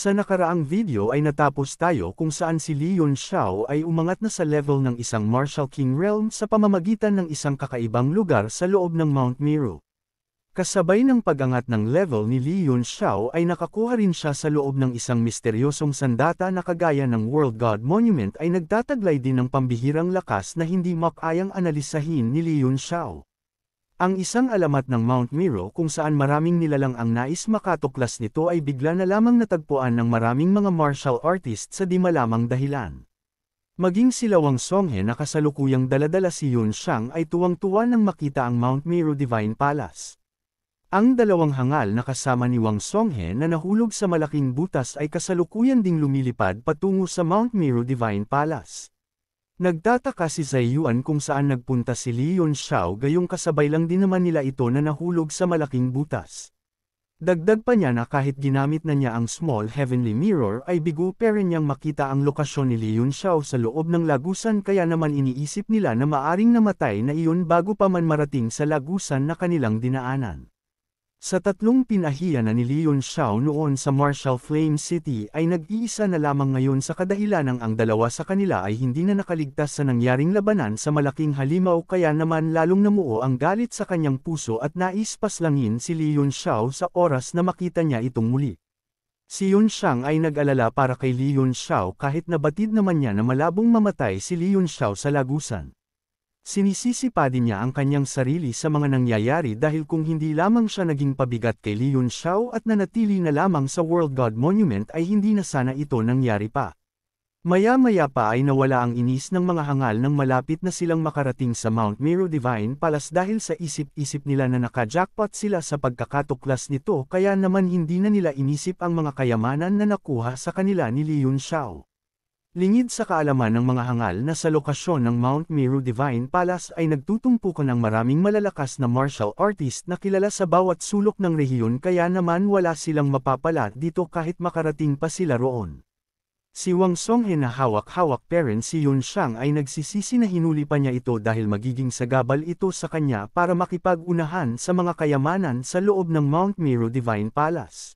Sa nakaraang video ay natapos tayo kung saan si Leon Xiao ay umangat na sa level ng isang Martial King Realm sa pamamagitan ng isang kakaibang lugar sa loob ng Mount Meru. Kasabay ng pagangat ng level ni Leon Xiao ay nakakuha rin siya sa loob ng isang misteryosong sandata na kagaya ng World God Monument ay nagtataglay din ng pambihirang lakas na hindi makayang analisahin ni Leon Xiao. Ang isang alamat ng Mount Miro kung saan maraming nilalang ang nais makatuklas nito ay bigla na lamang natagpuan ng maraming mga martial artist sa di malamang dahilan. Maging sila Wang Songhe na kasalukuyang daladala si Yun Shang ay tuwang-tuwa nang makita ang Mount Miro Divine Palace. Ang dalawang hangal na kasama ni Wang Songhe na nahulog sa malaking butas ay kasalukuyan ding lumilipad patungo sa Mount Miro Divine Palace. Nagtataka si Zaiyuan kung saan nagpunta si Leon Xiao gayong kasabay lang din naman nila ito na nahulog sa malaking butas. Dagdag pa niya na kahit ginamit na niya ang small heavenly mirror ay bigo pa rin niyang makita ang lokasyon ni Leon Xiao sa loob ng lagusan kaya naman iniisip nila na maaring namatay na iyon bago pa man marating sa lagusan na kanilang dinaanan. Sa tatlong pinahiya na ni Leon Xiao noon sa Marshall Flame City ay nag-iisa na lamang ngayon sa kadahilanang ang dalawa sa kanila ay hindi na nakaligtas sa nangyaring labanan sa malaking halimaw kaya naman lalong namuo ang galit sa kanyang puso at nais paslangin si Leon Xiao sa oras na makita niya itong muli. Si Yun Shang ay nag-alala para kay Leon Xiao kahit nabatid naman niya na malabong mamatay si Leon Xiao sa lagusan. Sinisisi pa din niya ang kanyang sarili sa mga nangyayari dahil kung hindi lamang siya naging pabigat kay Leon Xiao at nanatili na lamang sa World God Monument ay hindi na sana ito nangyari pa. Maya-maya pa ay nawala ang inis ng mga hangal nang malapit na silang makarating sa Mount Meru Divine Palace dahil sa isip-isip nila na naka-jackpot sila sa pagkakatuklas nito kaya naman hindi na nila inisip ang mga kayamanan na nakuha sa kanila ni Leon Xiao. Lingid sa kaalaman ng mga hangal na sa lokasyon ng Mount Meru Divine Palace ay nagtutumpukan ng maraming malalakas na martial artist na kilala sa bawat sulok ng rehiyon kaya naman wala silang mapapala dito kahit makarating pa sila roon. Si Wang Song na hawak-hawak parent si Yun Shang ay nagsisisi na hinuli pa niya ito dahil magiging sagabal ito sa kanya para makipag-unahan sa mga kayamanan sa loob ng Mount Meru Divine Palace.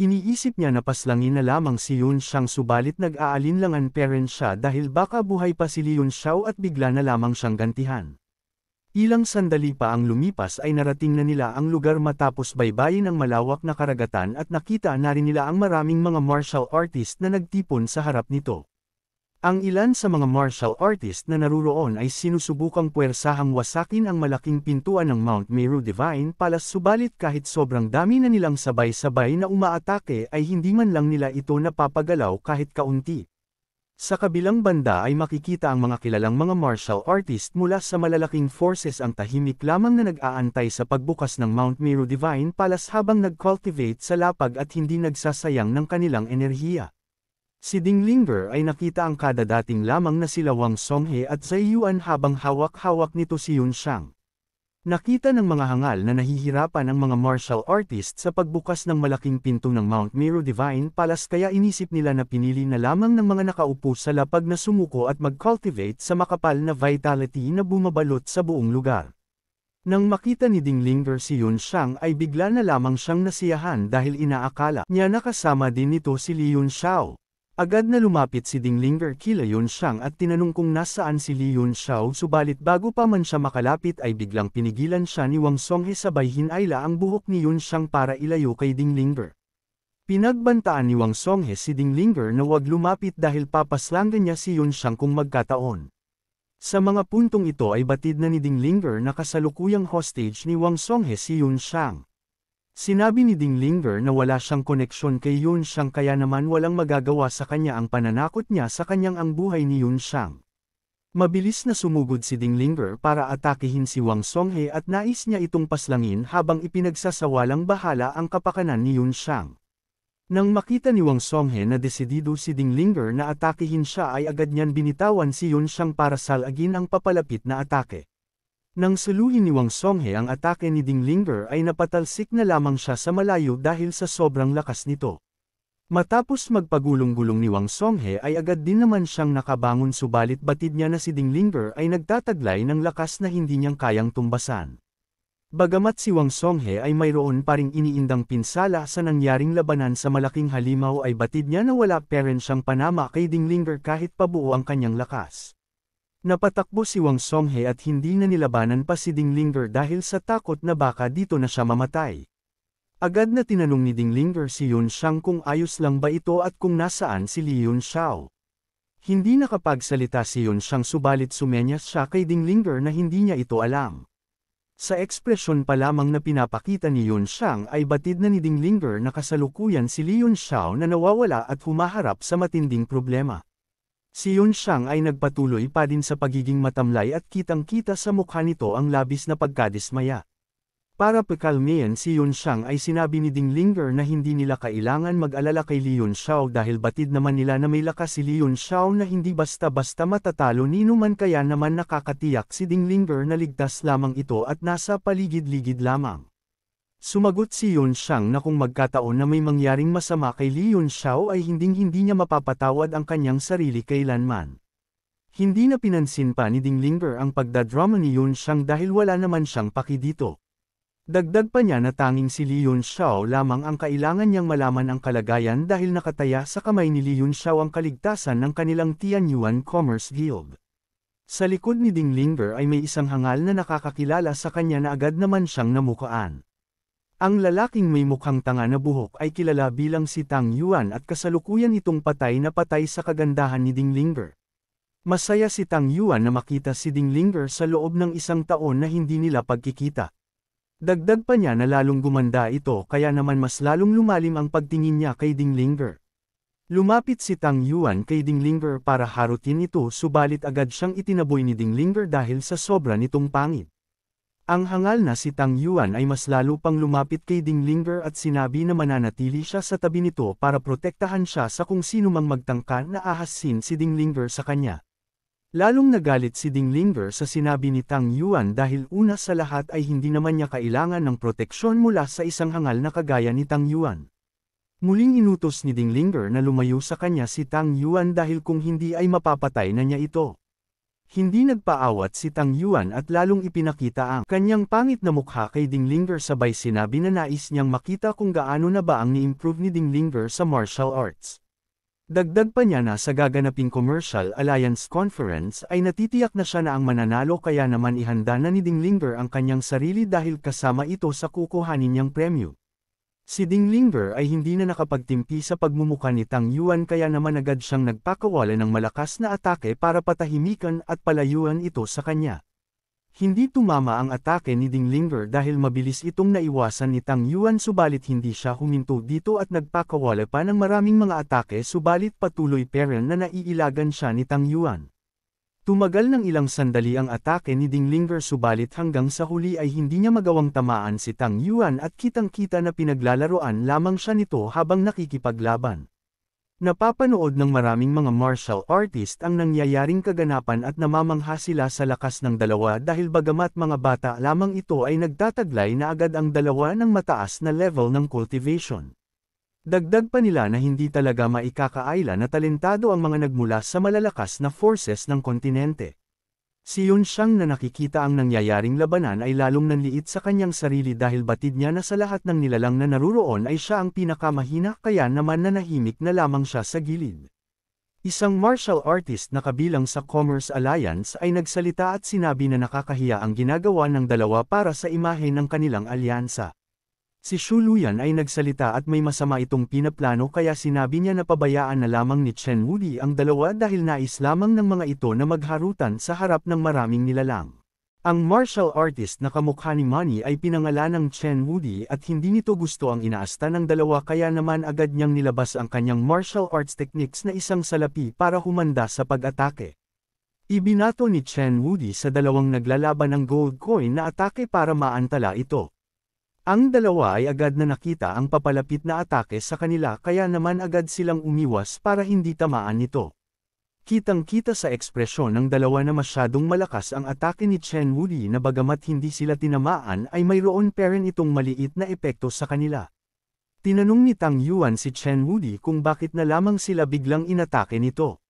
Iniisip niya na paslangin na lamang si Yun Shang subalit nag-aalinlangan parent siya dahil baka buhay pa si Yun Shao at bigla na lamang siyang gantihan. Ilang sandali pa ang lumipas ay narating na nila ang lugar matapos baybayin ang malawak na karagatan at nakita na rin nila ang maraming mga martial artist na nagtipon sa harap nito. Ang ilan sa mga martial artist na naruroon ay sinusubukang puwersahang wasakin ang malaking pintuan ng Mount Meru Divine Palace subalit kahit sobrang dami na nilang sabay-sabay na umaatake ay hindi man lang nila ito napapagalaw kahit kaunti. Sa kabilang banda ay makikita ang mga kilalang mga martial artist mula sa malalaking forces ang tahimik lamang na nag-aantay sa pagbukas ng Mount Meru Divine Palace habang nag-cultivate sa lapag at hindi nagsasayang ng kanilang enerhiya. Si Ding Dinglingber ay nakita ang kadadating lamang na sila Wang Songhe at Zaiyuan habang hawak-hawak nito si Yun Shang. Nakita ng mga hangal na nahihirapan ang mga martial artist sa pagbukas ng malaking pinto ng Mount Meru Divine Palace kaya inisip nila na pinili na lamang ng mga nakaupo sa lapag na sumuko at mag-cultivate sa makapal na vitality na bumabalot sa buong lugar. Nang makita ni Ding Dinglingger si Yun Shang ay bigla na lamang siyang nasiyahan dahil inaakala niya nakasama din nito si Li Yun Shao. Agad na lumapit si Ding kila Yun Yunxiang at tinanong kung nasaan si Li Yun subalit bago pa man siya makalapit ay biglang pinigilan siya ni Wang Songhe sabay hinayla ang buhok ni Yunxiang para ilayo kay Ding Dinglingver. Pinagbantaan ni Wang Songhe si Ding Dinglingver na huwag lumapit dahil papaslangan niya si Yunxiang kung magkataon. Sa mga puntong ito ay batid na ni Ding Dinglingver na kasalukuyang hostage ni Wang Songhe si Yunxiang. Sinabi ni Ding Linger na wala siyang koneksyon kay Yun Shang kaya naman walang magagawa sa kanya ang pananakot niya sa kanyang ang buhay ni Yun Shang. Mabilis na sumugod si Ding Linger para atakihin si Wang Songhe at nais niya itong paslangin habang ipinagsasawalang bahala ang kapakanan ni Yun Shang. Nang makita ni Wang Songhe na desidido si Ding Linger na atakihin siya ay agad niyan binitawan si Yun Shang para salagin ang papalapit na atake. Nang suluhin ni Wang Songhe ang atake ni Ding Lingber ay napatalsik na lamang siya sa malayo dahil sa sobrang lakas nito. Matapos magpagulong-gulong ni Wang Songhe ay agad din naman siyang nakabangon subalit batid niya na si Ding Lingber ay nagtataglay ng lakas na hindi niyang kayang tumbasan. Bagamat si Wang Songhe ay mayroon pa ring iniindang pinsala sa nangyaring labanan sa malaking halimaw ay batid niya na wala peren siyang panama kay Ding Lingber kahit pabuo ang kanyang lakas. Napatakbo si Wang Songhe at hindi na nilabanan pa si Ding Linger dahil sa takot na baka dito na siya mamatay. Agad na tinanong ni Ding Linger si Yun Shang kung ayos lang ba ito at kung nasaan si Li Yun Shao. Hindi nakapagsalita si Yun Shang subalit sumenyas siya kay Ding Linger na hindi niya ito alam. Sa ekspresyon pa lamang na pinapakita ni Yun Shang ay batid na ni Ding Linger na kasalukuyan si Li Yun Shao na nawawala at humaharap sa matinding problema. Si Yun Shang ay nagpatuloy pa din sa pagiging matamlay at kitang-kita sa mukha nito ang labis na pagkadismaya. Para pakalmayan si Yun Shang ay sinabi ni Ding Linger na hindi nila kailangan mag-alala kay Li Yun Shao dahil batid naman nila na may lakas si Li Yun Shao na hindi basta-basta matatalo ni Numan kaya naman nakakatiyak si Ding Linger na ligtas lamang ito at nasa paligid-ligid lamang. Sumagot si Yun Shang na kung magkataon na may mangyaring masama kay Li Yun Shao ay hinding-hindi niya mapapatawad ang kanyang sarili kailanman. Hindi na pinansin pa ni Ding Lingber ang pagdadrama ni Yun Shang dahil wala naman siyang pakidito. Dagdag pa niya na tanging si Li Yun Shao lamang ang kailangan niyang malaman ang kalagayan dahil nakataya sa kamay ni Li Yun Shao ang kaligtasan ng kanilang Tianyuan Commerce Guild. Sa likod ni Ding Lingber ay may isang hangal na nakakakilala sa kanya na agad naman siyang namukaan. Ang lalaking may mukhang tanga na buhok ay kilala bilang si Tang Yuan at kasalukuyan itong patay na patay sa kagandahan ni Ding Linger. Masaya si Tang Yuan na makita si Ding Linger sa loob ng isang taon na hindi nila pagkikita. Dagdag pa niya na lalong gumanda ito kaya naman mas lalong lumalim ang pagtingin niya kay Ding Linger. Lumapit si Tang Yuan kay Ding Linger para harutin ito subalit agad siyang itinaboy ni Ding Linger dahil sa sobra nitong pangit. Ang hangal na si Tang Yuan ay mas lalo pang lumapit kay Ding Dinglinger at sinabi na mananatili siya sa tabi nito para protektahan siya sa kung sino mang magtangka na ahasin si Dinglinger sa kanya. Lalong nagalit si Ding Dinglinger sa sinabi ni Tang Yuan dahil una sa lahat ay hindi naman niya kailangan ng proteksyon mula sa isang hangal na kagaya ni Tang Yuan. Muling inutos ni Ding Dinglinger na lumayo sa kanya si Tang Yuan dahil kung hindi ay mapapatay na niya ito. Hindi nagpaawat si Tang Yuan at lalong ipinakita ang kanyang pangit na mukha kay Ding Dinglingver sabay sinabi na nais niyang makita kung gaano na ba ang ni-improve ni Ding Dinglingver sa martial arts. Dagdag pa niya na sa gaganaping Commercial Alliance Conference ay natitiyak na siya na ang mananalo kaya naman ihanda na ni Ding Dinglingver ang kanyang sarili dahil kasama ito sa kukuhanin niyang premyo. Si Ding Dinglingber ay hindi na nakapagtimpi sa pagmumuka ni Tang Yuan kaya naman agad siyang nagpakawala ng malakas na atake para patahimikan at palayuan ito sa kanya. Hindi tumama ang atake ni Ding Dinglingber dahil mabilis itong naiwasan ni Tang Yuan subalit hindi siya huminto dito at nagpakawala pa ng maraming mga atake subalit patuloy pa rin na naiilagan siya ni Tang Yuan. Tumagal ng ilang sandali ang atake ni Dinglinger subalit hanggang sa huli ay hindi niya magawang tamaan si Tang Yuan at kitang-kita na pinaglalaroan lamang siya nito habang nakikipaglaban. Napapanood ng maraming mga martial artist ang nangyayaring kaganapan at namamangha sila sa lakas ng dalawa dahil bagamat mga bata lamang ito ay nagtataglay na agad ang dalawa ng mataas na level ng cultivation. Dagdag pa nila na hindi talaga maikakaila na talentado ang mga nagmula sa malalakas na forces ng kontinente. Si Yun Shang na nakikita ang nangyayaring labanan ay lalong nanliit sa kanyang sarili dahil batid niya na sa lahat ng nilalang na naruroon ay siya ang pinakamahina kaya naman nanahimik na lamang siya sa gilid. Isang martial artist na kabilang sa Commerce Alliance ay nagsalita at sinabi na nakakahiya ang ginagawa ng dalawa para sa imahe ng kanilang alyansa. Si Shuluyan ay nagsalita at may masama itong pinaplano kaya sinabi niya na pabayaan na lamang ni Chen Wudi ang dalawa dahil nais lamang ng mga ito na magharutan sa harap ng maraming nilalang. Ang martial artist na kamukha ni Manny ay pinangalan ng Chen Wudi at hindi nito gusto ang inaasta ng dalawa kaya naman agad niyang nilabas ang kanyang martial arts techniques na isang salapi para humanda sa pag-atake. Ibinato ni Chen Wudi sa dalawang naglalaban ng gold coin na atake para maantala ito. Ang dalawa ay agad na nakita ang papalapit na atake sa kanila kaya naman agad silang umiwas para hindi tamaan nito. Kitang-kita sa ekspresyon ng dalawa na masyadong malakas ang atake ni Chen Wuri na bagamat hindi sila tinamaan ay mayroon pa rin itong maliit na epekto sa kanila. Tinanong ni Tang Yuan si Chen Wuri kung bakit na lamang sila biglang inatake nito.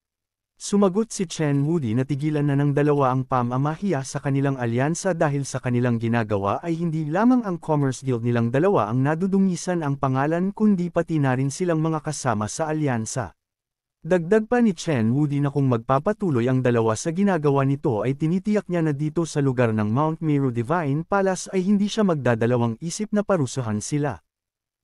Sumagot si Chen Moody na tigilan na ng dalawa ang pamamahiya sa kanilang alyansa dahil sa kanilang ginagawa ay hindi lamang ang Commerce Guild nilang dalawa ang nadudungisan ang pangalan kundi pati na rin silang mga kasama sa alyansa. Dagdag pa ni Chen Moody na kung magpapatuloy ang dalawa sa ginagawa nito ay tinitiyak niya na dito sa lugar ng Mount Meru Divine Palace ay hindi siya magdadalawang isip na parusuhan sila.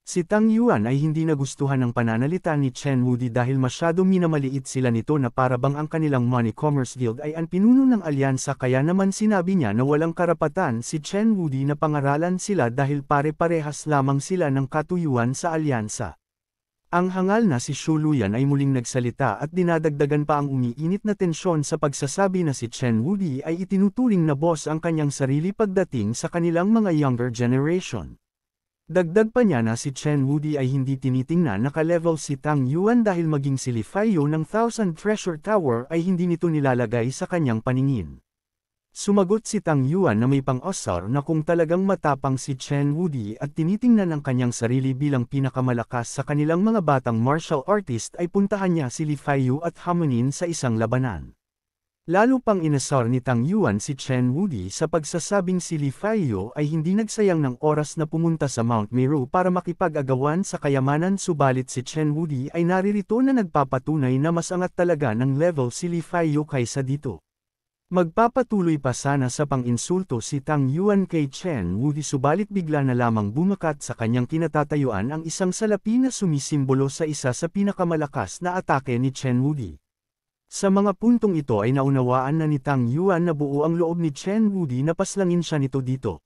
Si Tang Yuan ay hindi nagustuhan ng pananalita ni Chen Wudi dahil masyado minamaliit sila nito na parabang ang kanilang Money Commerce Guild ay ang pinuno ng alyansa kaya naman sinabi niya na walang karapatan si Chen Wudi na pangaralan sila dahil pare-parehas lamang sila ng katuyuan sa alyansa. Ang hangal na si Shuluyan ay muling nagsalita at dinadagdagan pa ang umiinit na tensyon sa pagsasabi na si Chen Wudi ay itinuturing na boss ang kanyang sarili pagdating sa kanilang mga younger generation. Dagdag pa niya na si Chen Wudi ay hindi tinitingnan na ka-level si Tang Yuan dahil maging si Li Faiyo ng Thousand Treasure Tower ay hindi nito nilalagay sa kanyang paningin. Sumagot si Tang Yuan na may pang-osar na kung talagang matapang si Chen Wudi at tinitingnan ang kanyang sarili bilang pinakamalakas sa kanilang mga batang martial artist ay puntahan niya si Li Fayu at hamunin sa isang labanan. Lalo pang inasar ni Tang Yuan si Chen Wudi sa pagsasabing si Li Faiyo ay hindi nagsayang ng oras na pumunta sa Mount Meru para makipag-agawan sa kayamanan subalit si Chen Wudi ay naririto na nagpapatunay na mas angat talaga ng level si Li Faiyo kaysa dito. Magpapatuloy pa sana sa panginsulto si Tang Yuan kay Chen Wudi subalit bigla na lamang bumakat sa kanyang kinatatayuan ang isang salapi na sumisimbolo sa isa sa pinakamalakas na atake ni Chen Wudi. Sa mga puntong ito ay naunawaan na ni Tang Yuan na buo ang loob ni Chen Wudi na paslangin siya nito dito.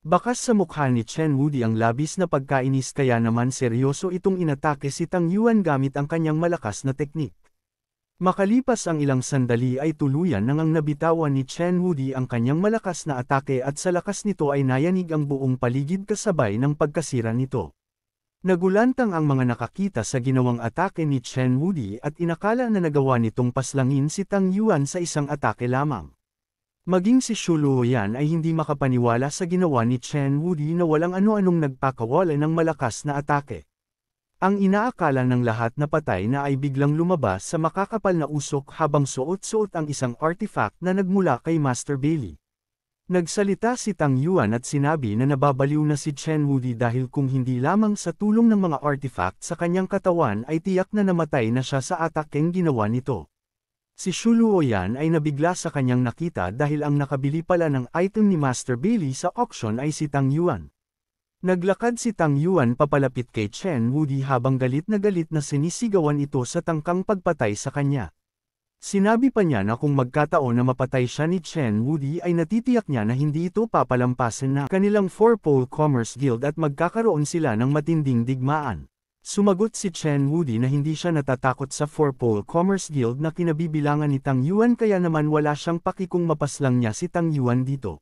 Bakas sa mukha ni Chen Wudi ang labis na pagkainis kaya naman seryoso itong inatake si Tang Yuan gamit ang kanyang malakas na teknik. Makalipas ang ilang sandali ay tuluyan nang ang nabitawan ni Chen Wudi ang kanyang malakas na atake at sa lakas nito ay nayanig ang buong paligid kasabay ng pagkasira nito. Nagulantang ang mga nakakita sa ginawang atake ni Chen Wudi at inakala na nagawa nitong paslangin si Tang Yuan sa isang atake lamang. Maging si Shu Luoyan ay hindi makapaniwala sa ginawa ni Chen Wudi na walang ano-anong nagpakawala ng malakas na atake. Ang inaakala ng lahat na patay na ay biglang lumabas sa makakapal na usok habang suot-suot ang isang artifact na nagmula kay Master Bailey. Nagsalita si Tang Yuan at sinabi na nababaliw na si Chen Wudi dahil kung hindi lamang sa tulong ng mga artifact sa kanyang katawan ay tiyak na namatay na siya sa atakeng ginawa nito. Si Shulu Luoyan ay nabigla sa kanyang nakita dahil ang nakabili pala ng item ni Master Billy sa auction ay si Tang Yuan. Naglakad si Tang Yuan papalapit kay Chen Wudi habang galit na galit na sinisigawan ito sa tangkang pagpatay sa kanya. Sinabi pa niya na kung magkataon na mapatay siya ni Chen Woody ay natitiyak niya na hindi ito papalampasin na kanilang Four-Pole Commerce Guild at magkakaroon sila ng matinding digmaan. Sumagot si Chen Woody na hindi siya natatakot sa Four-Pole Commerce Guild na kinabibilangan ni Tang Yuan kaya naman wala siyang pakikong kung mapaslang niya si Tang Yuan dito.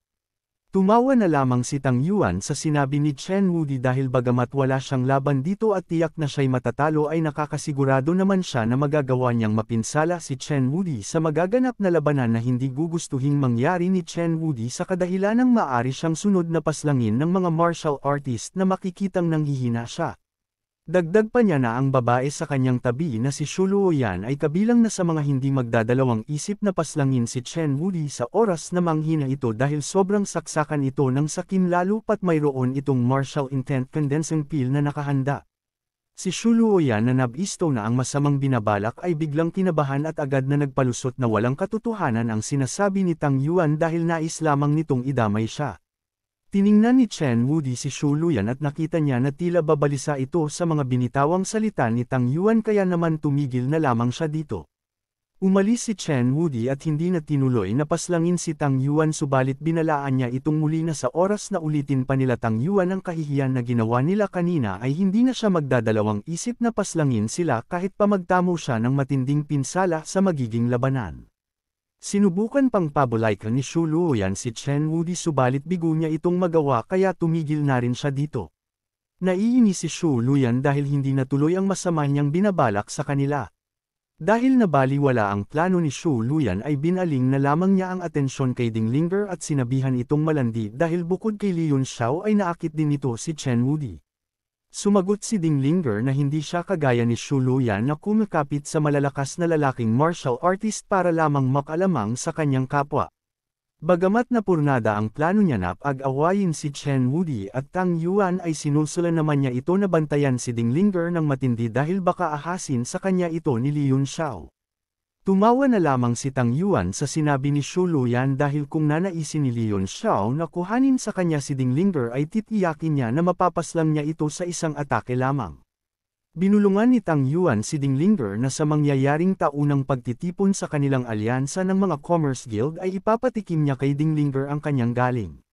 Tumawa na lamang si Tang Yuan sa sinabi ni Chen Wudi dahil bagamat wala siyang laban dito at tiyak na siya'y matatalo ay nakakasigurado naman siya na magagawa niyang mapinsala si Chen Wudi sa magaganap na labanan na hindi gugustuhing mangyari ni Chen Wudi sa ng maari siyang sunod na paslangin ng mga martial artist na makikitang nanghihina siya. Dagdag pa niya na ang babae sa kanyang tabi na si Shuluoyan ay kabilang na sa mga hindi magdadalawang isip na paslangin si Chen Wudi sa oras na manghina ito dahil sobrang saksakan ito ng sakim lalo pat mayroon itong martial intent condensing pill na nakahanda. Si Shuluoyan na nabisto na ang masamang binabalak ay biglang kinabahan at agad na nagpalusot na walang katotohanan ang sinasabi ni Tang Yuan dahil nais lamang nitong idamay siya. Tiningnan ni Chen Wudi si Shu Luyan at nakita niya na tila babalisa ito sa mga binitawang salita ni Tang Yuan kaya naman tumigil na lamang siya dito. Umalis si Chen Wudi at hindi na tinuloy na paslangin si Tang Yuan subalit binalaan niya itong muli na sa oras na ulitin pa nila Tang Yuan ang kahihiyan na ginawa nila kanina ay hindi na siya magdadalawang isip na paslangin sila kahit pa magtamo siya ng matinding pinsala sa magiging labanan. Sinubukan pang pabulaykan ni Shuluoyan si Chen Wudi subalit bigo niya itong magawa kaya tumigil na rin siya dito. Naiinis si Shuluyan dahil hindi natuloy ang masama niyang binabalak sa kanila. Dahil nabaliwala ang plano ni Shu Luyan ay binaling na lamang niya ang atensyon kay Ding Dinglinger at sinabihan itong malandi dahil bukod kay Leon Xiao ay naakit din ito si Chen Wudi. Sumagot si Dinglinger na hindi siya kagaya ni Shuluyan na kumakapit sa malalakas na lalaking martial artist para lamang makalamang sa kanyang kapwa. Bagamat napurnada ang plano niya na pag-awayin si Chen Wudi at Tang Yuan ay sinusula naman niya ito na bantayan si Dinglinger ng matindi dahil baka ahasin sa kanya ito ni Liun Xiao. Tumawa na lamang si Tang Yuan sa sinabi ni Shu Luyan dahil kung nanaisin ni Leon Xiao na kuhanin sa kanya si Ding Lingger ay titiyakin niya na mapapaslang niya ito sa isang atake lamang. Binulungan ni Tang Yuan si Ding Lingger na sa mangyayaring taunang pagtitipon sa kanilang alyansa ng mga Commerce Guild ay ipapatikim niya kay Ding Lingger ang kanyang galing.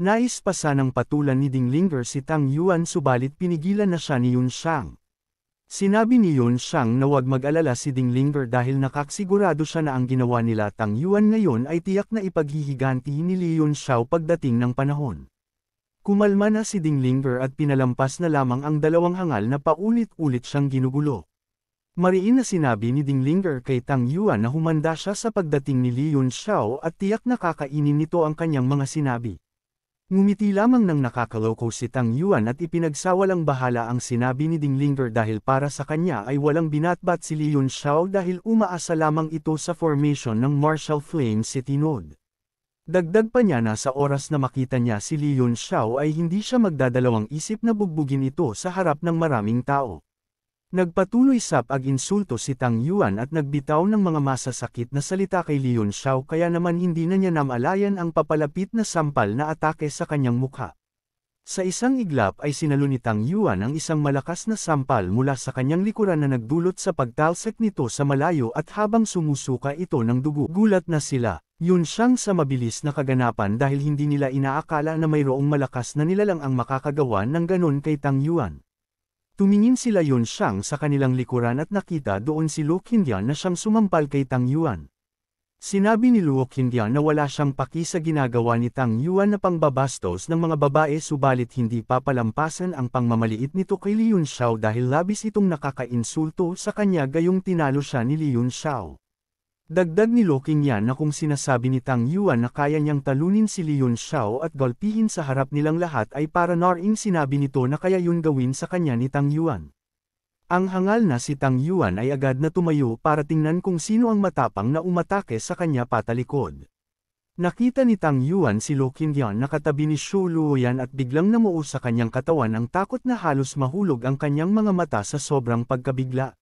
Nais pa sanang patulan ni Ding Lingger si Tang Yuan subalit pinigilan na siya ni Yun Shang. Sinabi ni Yun Shang na huwag mag-alala si Ding Lingber dahil nakaksigurado siya na ang ginawa nila Tang Yuan ngayon ay tiyak na ipaghihiganti ni Li Yun Shao pagdating ng panahon. Kumalma na si Ding Lingber at pinalampas na lamang ang dalawang hangal na paulit-ulit siyang ginugulo. Mariin na sinabi ni Ding Lingber kay Tang Yuan na humanda siya sa pagdating ni Li Yun Shao at tiyak na kakainin nito ang kanyang mga sinabi. Ngumiti lamang ng nakakaloko si Tang Yuan at ipinagsawalang bahala ang sinabi ni Ding Linger dahil para sa kanya ay walang binatbat si Li Xiao dahil umaasa lamang ito sa formation ng Martial Flame si Tinod. Dagdag pa niya na sa oras na makita niya si Li Xiao ay hindi siya magdadalawang isip na bugbugin ito sa harap ng maraming tao. Nagpatuloy sap ag insulto si Tang Yuan at nagbitaw ng mga masasakit na salita kay Leon Xiao kaya naman hindi na niya namalayan ang papalapit na sampal na atake sa kanyang mukha. Sa isang iglap ay sinalo ni Tang Yuan ang isang malakas na sampal mula sa kanyang likuran na nagdulot sa pagtalsik nito sa malayo at habang sumusuka ito ng dugo. Gulat na sila, yun siyang sa mabilis na kaganapan dahil hindi nila inaakala na mayroong malakas na nilalang ang makakagawa ng ganun kay Tang Yuan. Tumingin sila Yun Shang sa kanilang likuran at nakita doon si Luo Qindian na siyang sumampal kay Tang Yuan. Sinabi ni Luo Qindian na wala siyang paki sa ginagawa ni Tang Yuan na pangbabastos ng mga babae subalit hindi papalampasan ang pangmamaliit nito kay Li Yun Shao dahil labis itong nakakainsulto sa kanya gayong tinalo siya ni Li Yun Shao. Dagdag ni Loking Qingyan na kung sinasabi ni Tang Yuan na kaya niyang talunin si Leon Xiao at golpihin sa harap nilang lahat ay para naring sinabi nito na kaya yun gawin sa kanya ni Tang Yuan. Ang hangal na si Tang Yuan ay agad na tumayo para tingnan kung sino ang matapang na umatake sa kanya patalikod. Nakita ni Tang Yuan si Lo Qingyan na katabi ni Xu Luoyan at biglang namuo sa kanyang katawan ang takot na halos mahulog ang kanyang mga mata sa sobrang pagkabigla.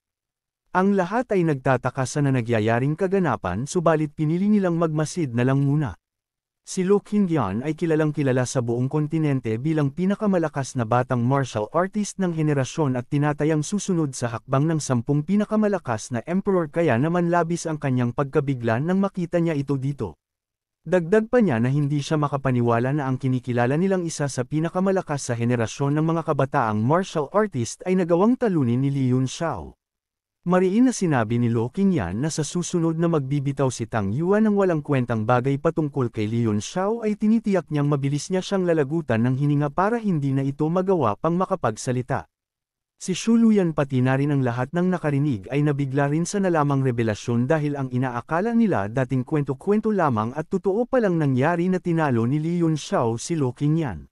Ang lahat ay nagtataka sa nagyayaring kaganapan subalit pinili nilang magmasid na lang muna. Si Luke Hingyan ay kilalang kilala sa buong kontinente bilang pinakamalakas na batang martial artist ng henerasyon at tinatayang susunod sa hakbang ng sampung pinakamalakas na emperor kaya naman labis ang kanyang pagkabigla nang makita niya ito dito. Dagdag pa niya na hindi siya makapaniwala na ang kinikilala nilang isa sa pinakamalakas sa henerasyon ng mga kabataang martial artist ay nagawang talunin ni Li Yun Xiao. Mariin na sinabi ni Lo Qingyan na sa susunod na magbibitaw si Tang Yuan ng walang kwentang bagay patungkol kay Leon Xiao ay tinitiyak niyang mabilis niya siyang lalagutan ng hininga para hindi na ito magawa pang makapagsalita. Si Shuluyan pati na rin ang lahat ng nakarinig ay nabigla rin sa nalamang revelasyon dahil ang inaakala nila dating kwento-kwento lamang at totoo palang nangyari na tinalo ni Leon Xiao si Lo Qingyan.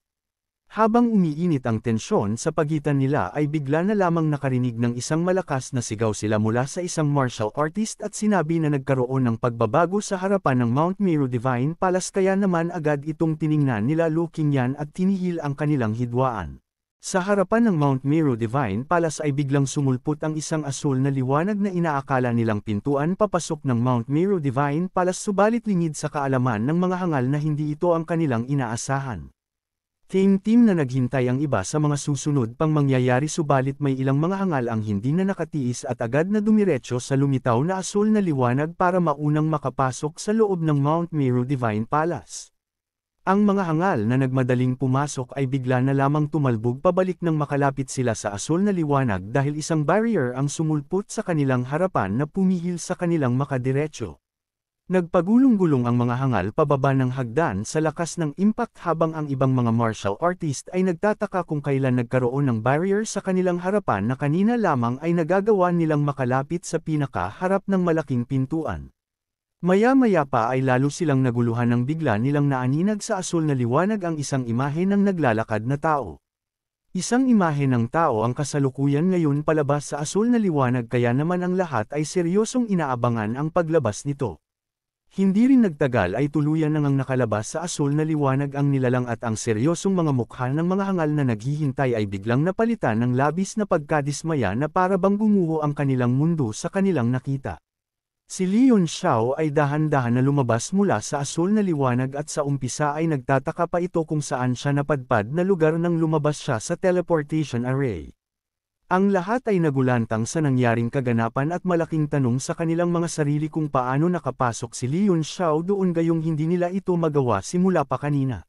Habang umiinit ang tensyon sa pagitan nila ay bigla na lamang nakarinig ng isang malakas na sigaw sila mula sa isang martial artist at sinabi na nagkaroon ng pagbabago sa harapan ng Mount Meru Divine Palace kaya naman agad itong tiningnan nila looking yan at tinihil ang kanilang hidwaan. Sa harapan ng Mount Meru Divine Palace ay biglang sumulpot ang isang asul na liwanag na inaakala nilang pintuan papasok ng Mount Meru Divine Palace subalit lingid sa kaalaman ng mga hangal na hindi ito ang kanilang inaasahan. Team-team na naghintay ang iba sa mga susunod pang mangyayari subalit may ilang mga hangal ang hindi na nakatiis at agad na dumiretso sa lumitaw na asul na liwanag para maunang makapasok sa loob ng Mount Meru Divine Palace. Ang mga hangal na nagmadaling pumasok ay bigla na lamang tumalbog pabalik nang makalapit sila sa asul na liwanag dahil isang barrier ang sumulpot sa kanilang harapan na pumihil sa kanilang makadiretso. Nagpagulong-gulong ang mga hangal pababa ng hagdan sa lakas ng impact habang ang ibang mga martial artist ay nagtataka kung kailan nagkaroon ng barrier sa kanilang harapan na kanina lamang ay nagagawa nilang makalapit sa pinaka harap ng malaking pintuan. Maya-maya pa ay lalo silang naguluhan ng bigla nilang naaninag sa asul na liwanag ang isang imahe ng naglalakad na tao. Isang imahe ng tao ang kasalukuyan ngayon palabas sa asul na liwanag kaya naman ang lahat ay seryosong inaabangan ang paglabas nito. Hindi rin nagtagal ay tuluyan nang ang nakalabas sa asul na liwanag ang nilalang at ang seryosong mga mukha ng mga hangal na naghihintay ay biglang napalitan ng labis na pagkadismaya na para bang gumuho ang kanilang mundo sa kanilang nakita. Si Leon Xiao ay dahan-dahan na lumabas mula sa asul na liwanag at sa umpisa ay nagtataka pa ito kung saan siya napadpad na lugar nang lumabas siya sa teleportation array. Ang lahat ay nagulantang sa nangyaring kaganapan at malaking tanong sa kanilang mga sarili kung paano nakapasok si Leon Xiao doon gayong hindi nila ito magawa simula pa kanina.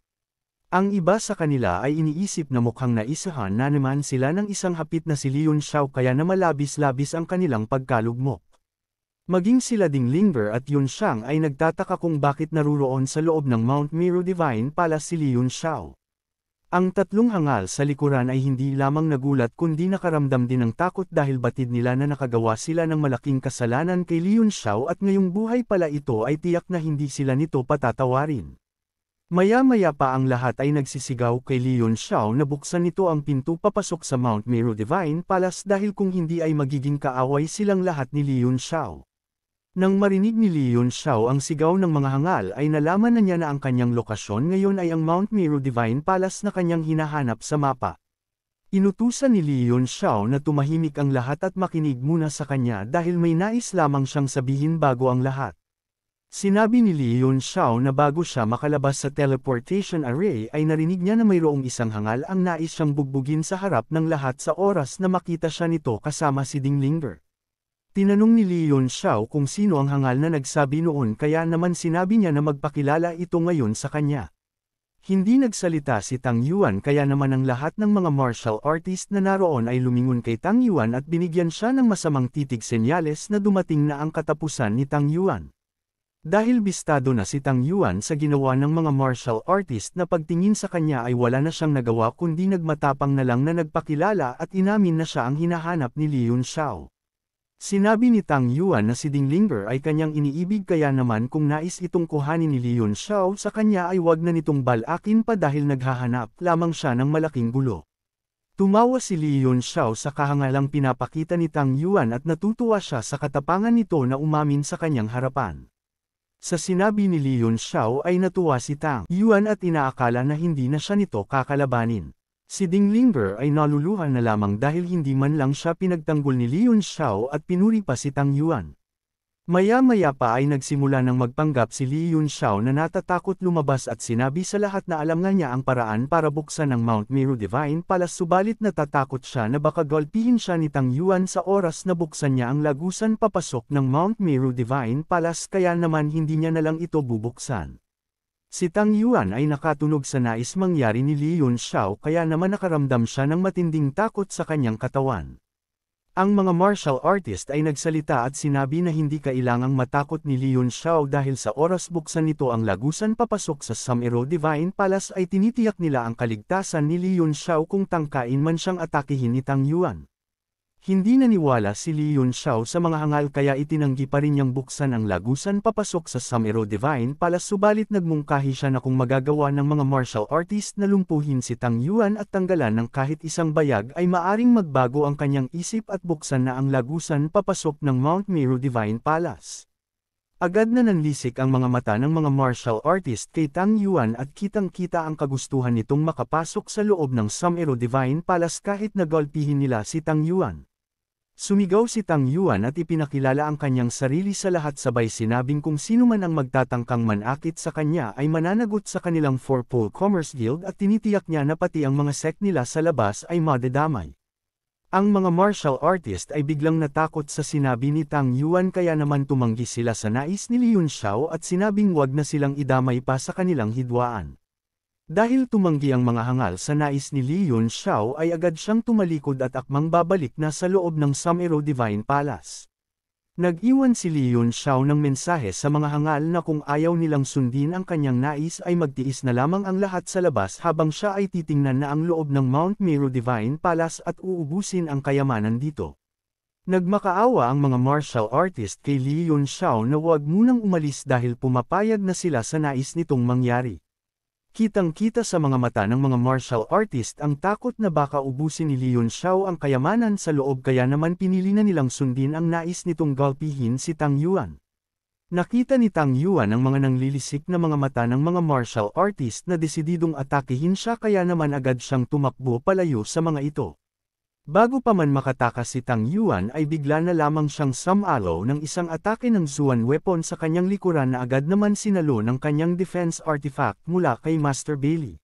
Ang iba sa kanila ay iniisip na mukhang naisahan na naman sila ng isang hapit na si Leon Xiao kaya na malabis-labis ang kanilang pagkalugmok. Maging sila ding Lingber at Yun Shang ay nagtataka kung bakit naruroon sa loob ng Mount Miro Divine Palace si Leon Xiao. Ang tatlong hangal sa likuran ay hindi lamang nagulat kundi nakaramdam din ng takot dahil batid nila na nakagawa sila ng malaking kasalanan kay Leon Xiao at ngayong buhay pala ito ay tiyak na hindi sila nito patatawarin. Maya-maya pa ang lahat ay nagsisigaw kay Leon Xiao na buksan nito ang pinto papasok sa Mount Meru Divine Palace dahil kung hindi ay magiging kaaway silang lahat ni Leon Xiao. Nang marinig ni Leon Yun Xiao ang sigaw ng mga hangal ay nalaman na niya na ang kanyang lokasyon ngayon ay ang Mount Meru Divine Palace na kanyang hinahanap sa mapa. Inutusan ni Leon Yun Xiao na tumahimik ang lahat at makinig muna sa kanya dahil may nais lamang siyang sabihin bago ang lahat. Sinabi ni Leon Yun Xiao na bago siya makalabas sa teleportation array ay narinig niya na mayroong isang hangal ang nais siyang bugbugin sa harap ng lahat sa oras na makita siya nito kasama si Ding Linger. Tinanong ni Leon Xiao kung sino ang hangal na nagsabi noon kaya naman sinabi niya na magpakilala ito ngayon sa kanya. Hindi nagsalita si Tang Yuan kaya naman ang lahat ng mga martial artist na naroon ay lumingon kay Tang Yuan at binigyan siya ng masamang titig senyales na dumating na ang katapusan ni Tang Yuan. Dahil bistado na si Tang Yuan sa ginawa ng mga martial artist na pagtingin sa kanya ay wala na siyang nagawa kundi nagmatapang na lang na nagpakilala at inamin na siya ang hinahanap ni Liun Xiao. Sinabi ni Tang Yuan na si Ding Lingber ay kanyang iniibig kaya naman kung nais itong kuhanin ni Leon Xiao sa kanya ay wag na nitong balakin pa dahil naghahanap lamang siya ng malaking gulo. Tumawa si Leon Xiao sa kahangalang pinapakita ni Tang Yuan at natutuwa siya sa katapangan nito na umamin sa kanyang harapan. Sa sinabi ni Leon Xiao ay natuwa si Tang Yuan at inaakala na hindi na siya nito kakalabanin. Si Ding Lingber ay naluluhan na lamang dahil hindi man lang siya pinagtanggol ni Leon Xiao at pinuri pa si Tang Yuan. Maya-maya pa ay nagsimula ng magpanggap si Li Yun Xiao na natatakot lumabas at sinabi sa lahat na alam na niya ang paraan para buksan ang Mount Meru Divine Palace subalit natatakot siya na baka golpihin siya ni Tang Yuan sa oras na buksan niya ang lagusan papasok ng Mount Meru Divine Palace kaya naman hindi niya nalang ito bubuksan. Si Tang Yuan ay nakatunog sa nais mangyari ni Li Yun Xiao kaya naman nakaramdam siya ng matinding takot sa kanyang katawan. Ang mga martial artist ay nagsalita at sinabi na hindi kailangang matakot ni Li Yun Xiao dahil sa oras buksan nito ang lagusan papasok sa Samero Divine Palace ay tinitiyak nila ang kaligtasan ni Li Yun Xiao kung tangkain man siyang atakihin ni Tang Yuan. Hindi naniwala si Li Yun Xiao sa mga hangal kaya itinanggi pa rin niyang buksan ang lagusan papasok sa Samero Divine Palace subalit nagmungkahi siya na kung magagawa ng mga martial artist na lumpuhin si Tang Yuan at tanggalan ng kahit isang bayag ay maaring magbago ang kanyang isip at buksan na ang lagusan papasok ng Mount Meru Divine Palace. Agad na nanlisik ang mga mata ng mga martial artist kay Tang Yuan at kitang-kita ang kagustuhan nitong makapasok sa loob ng Samero Divine Palace kahit nagalpihin nila si Tang Yuan. Sumigaw si Tang Yuan at ipinakilala ang kanyang sarili sa lahat sabay sinabing kung sino man ang magtatangkang manakit sa kanya ay mananagot sa kanilang Four-Pole Commerce Guild at tinitiyak niya na pati ang mga sek nila sa labas ay madadamay. Ang mga martial artist ay biglang natakot sa sinabi ni Tang Yuan kaya naman tumanggi sila sa nais ni Liun Xiao at sinabing wag na silang idamay pa sa kanilang hidwaan. Dahil tumanggi ang mga hangal sa nais ni Li Yun Xiao ay agad siyang tumalikod at akmang babalik na sa loob ng Samero Divine Palace. Nag-iwan si Li Yun Xiao ng mensahe sa mga hangal na kung ayaw nilang sundin ang kanyang nais ay magtiis na lamang ang lahat sa labas habang siya ay titingnan na ang loob ng Mount Meru Divine Palace at uubusin ang kayamanan dito. Nagmakaawa ang mga martial artist kay Li Yun Xiao na huwag munang umalis dahil pumapayag na sila sa nais nitong mangyari. Kitang-kita sa mga mata ng mga martial artist ang takot na baka ubusin ni Leon Xiao ang kayamanan sa loob kaya naman pinili na nilang sundin ang nais nitong galpihin si Tang Yuan. Nakita ni Tang Yuan ang mga nanglilisik na mga mata ng mga martial artist na desididong atakihin siya kaya naman agad siyang tumakbo palayo sa mga ito. Bago pa man makatakas si Tang Yuan ay bigla na lamang siyang samalo ng isang atake ng Zuan weapon sa kanyang likuran na agad naman sinalo ng kanyang defense artifact mula kay Master Bailey.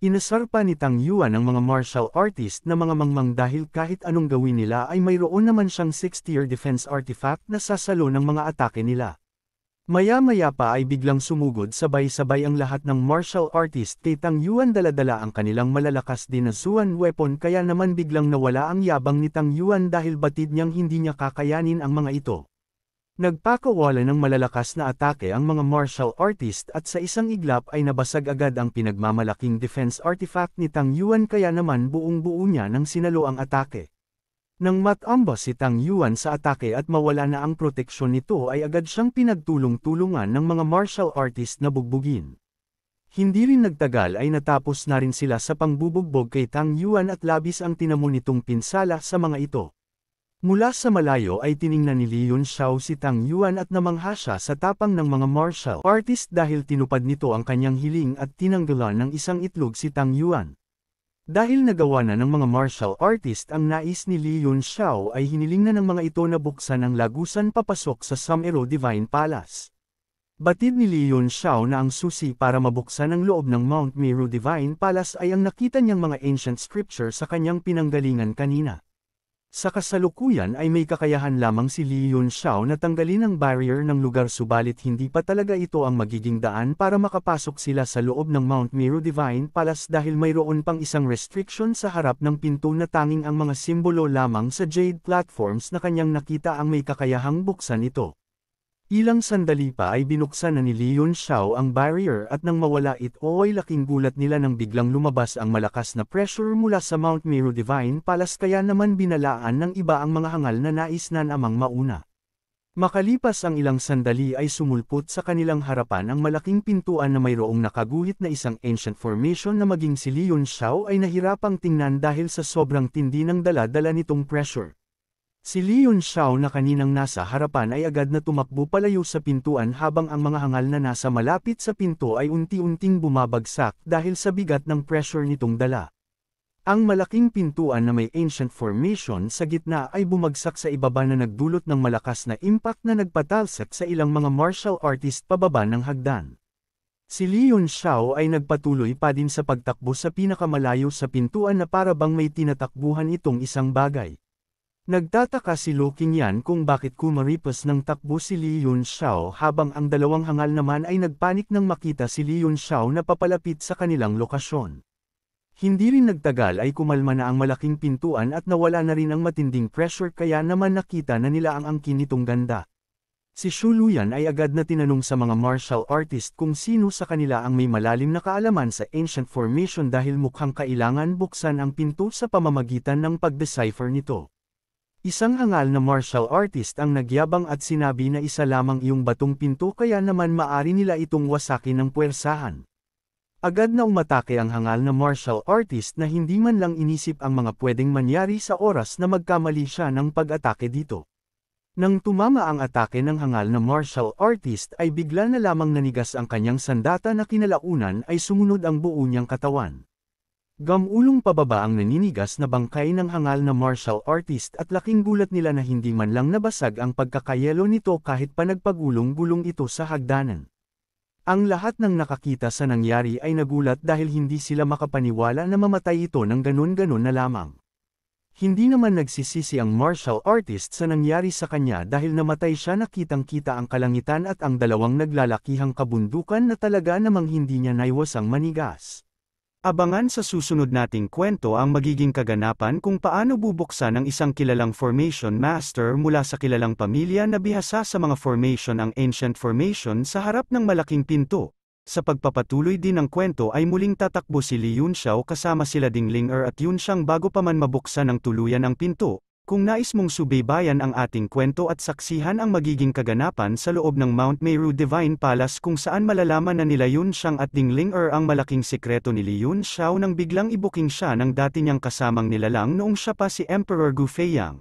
Inasar pa ni Tang Yuan ang mga martial artist na mga mangmang dahil kahit anong gawin nila ay mayroon naman siyang 6-tier defense artifact na sasalo ng mga atake nila. Maya-maya pa ay biglang sumugod sabay-sabay ang lahat ng martial artist Tang Yuan daladala ang kanilang malalakas din na suan weapon kaya naman biglang nawala ang yabang ni Tang Yuan dahil batid niyang hindi niya kakayanin ang mga ito. Nagpakawala ng malalakas na atake ang mga martial artist at sa isang iglap ay nabasag agad ang pinagmamalaking defense artifact ni Tang Yuan kaya naman buong-buo niya nang sinalo ang atake. Nang matamba si Tang Yuan sa atake at mawala na ang proteksyon nito ay agad siyang pinagtulong-tulungan ng mga martial artist na bugbugin. Hindi rin nagtagal ay natapos na rin sila sa pangbubugbog kay Tang Yuan at labis ang tinamo nitong pinsala sa mga ito. Mula sa malayo ay tiningnan ni Leon Xiao si Tang Yuan at namangha siya sa tapang ng mga martial artist dahil tinupad nito ang kanyang hiling at tinanggalan ng isang itlog si Tang Yuan. Dahil nagawa na ng mga martial artist ang nais ni Li Yun Xiao ay hiniling na ng mga ito na buksan ang lagusan papasok sa Samero Divine Palace. Batid ni Li Yun Xiao na ang susi para mabuksan ang loob ng Mount Meru Divine Palace ay ang nakita niyang mga ancient scripture sa kanyang pinanggalingan kanina. Sa kasalukuyan ay may kakayahan lamang si Li Yun Xiao na tanggalin ang barrier ng lugar subalit hindi pa talaga ito ang magiging daan para makapasok sila sa loob ng Mount Meru Divine Palace dahil mayroon pang isang restriction sa harap ng pinto na tanging ang mga simbolo lamang sa jade platforms na kanyang nakita ang may kakayahang buksan ito. Ilang sandali pa ay binuksan na ni Leon Xiao ang barrier at nang mawala ito oh, ay laking gulat nila nang biglang lumabas ang malakas na pressure mula sa Mount Meru Divine Palace kaya naman binalaan ng iba ang mga hangal na nais na namang mauna. Makalipas ang ilang sandali ay sumulpot sa kanilang harapan ang malaking pintuan na mayroong nakaguhit na isang ancient formation na maging si Leon Xiao ay nahirapang tingnan dahil sa sobrang tindi ng dala-dala nitong pressure. Si Leon Xiao na kaninang nasa harapan ay agad na tumakbo palayo sa pintuan habang ang mga hangal na nasa malapit sa pinto ay unti-unting bumabagsak dahil sa bigat ng pressure nitong dala. Ang malaking pintuan na may ancient formation sa gitna ay bumagsak sa ibaba na nagdulot ng malakas na impact na nagpatalsik sa ilang mga martial artist pababa ng hagdan. Si Leon Xiao ay nagpatuloy pa din sa pagtakbo sa pinakamalayo sa pintuan na para bang may tinatakbuhan itong isang bagay. Nagtataka si Lu Qingyan kung bakit kumaripas ng takbo si Li Xiao habang ang dalawang hangal naman ay nagpanik nang makita si Li Xiao na papalapit sa kanilang lokasyon. Hindi rin nagtagal ay kumalma na ang malaking pintuan at nawala na rin ang matinding pressure kaya naman nakita na nila ang angkin nitong ganda. Si Xu Luyan ay agad na tinanong sa mga martial artist kung sino sa kanila ang may malalim na kaalaman sa ancient formation dahil mukhang kailangan buksan ang pinto sa pamamagitan ng pag-decipher nito. Isang hangal na martial artist ang nagyabang at sinabi na isa lamang iyong batong pinto kaya naman maari nila itong wasakin ng puwersahan. Agad na umatake ang hangal na martial artist na hindi man lang inisip ang mga pwedeng mangyari sa oras na magkamali siya ng pag-atake dito. Nang tumama ang atake ng hangal na martial artist ay bigla na lamang nanigas ang kanyang sandata na kinalaunan ay sumunod ang buo niyang katawan. Gamulong pababa ang naninigas na bangkay ng hangal na martial artist at laking gulat nila na hindi man lang nabasag ang pagkakayelo nito kahit pa nagpagulong-gulong ito sa hagdanan. Ang lahat ng nakakita sa nangyari ay nagulat dahil hindi sila makapaniwala na mamatay ito ng ganun-ganun na lamang. Hindi naman nagsisisi ang martial artist sa nangyari sa kanya dahil namatay siya nakitang-kita ang kalangitan at ang dalawang naglalakihang kabundukan na talaga namang hindi niya naiwasang manigas. Abangan sa susunod nating kwento ang magiging kaganapan kung paano bubuksan ng isang kilalang formation master mula sa kilalang pamilya na bihasa sa mga formation ang ancient formation sa harap ng malaking pinto. Sa pagpapatuloy din ng kwento ay muling tatakbo si Li Yunxiao kasama sila Ding Ling Er at Yunxiang bago pa man mabuksan ng tuluyan ang pinto, kung nais mong subaybayan ang ating kwento at saksihan ang magiging kaganapan sa loob ng Mount Meru Divine Palace kung saan malalaman na nila Yun Shang at Dingling Er ang malaking sikreto ni Li Yun Shao nang biglang ibuking siya ng dati niyang kasamang nilalang noong siya pa si Emperor Gu Feiyang.